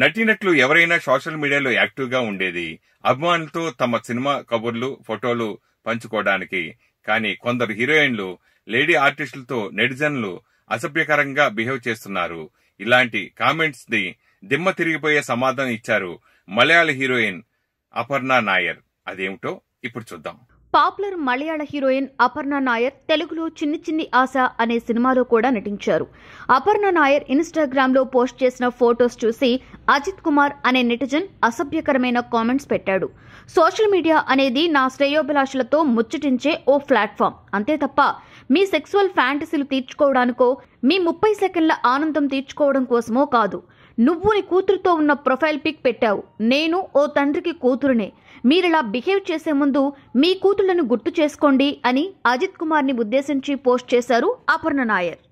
నటినట్లు ఎవరైనా సోషల్ మీడియాలో యాక్టివ్గా ఉండేది అభిమానులతో తమ సినిమా కబుర్లు ఫోటోలు పంచుకోవడానికి కానీ కొందరు హీరోయిన్లు లేడీ ఆర్టిస్టులతో నెటిజన్లు అసభ్యకరంగా బిహేవ్ చేస్తున్నారు ఇలాంటి కామెంట్స్ ది దిమ్మ తిరిగిపోయే సమాధానం ఇచ్చారు మలయాళ హీరోయిన్ అపర్ణ నాయర్ అదేమిటో ఇప్పుడు చూద్దాం పాపులర్ మలయాళ హీరోయిన్ అపర్ణ నాయర్ తెలుగులో చిన్ని చిన్ని ఆశ అనే సినిమాలో కూడా నటించారు అపర్ణ నాయర్ ఇన్స్టాగ్రామ్ లో పోస్ట్ చేసిన ఫోటోస్ చూసి అజిత్ కుమార్ అనే నెటిజన్ అసభ్యకరమైన కామెంట్స్ పెట్టాడు సోషల్ మీడియా అనేది నా శ్రేయోభిలాషులతో ముచ్చటించే ఓ ప్లాట్ఫామ్ అంతే తప్ప మీ సెక్సువల్ ఫ్యాంటసీలు తీర్చుకోవడానికో మీ ముప్పై సెకండ్ల ఆనందం తీర్చుకోవడం కోసమో కాదు నువ్వు నీ కూతురుతో ఉన్న ప్రొఫైల్ పిక్ పెట్టావు నేను ఓ తండ్రికి కూతురునే మీరిలా బిహేవ్ చేసే ముందు మీ కూతుళ్లను గుర్తు చేసుకోండి అని అజిత్ కుమార్ని ఉద్దేశించి పోస్ట్ చేశారు అపర్ణ నాయర్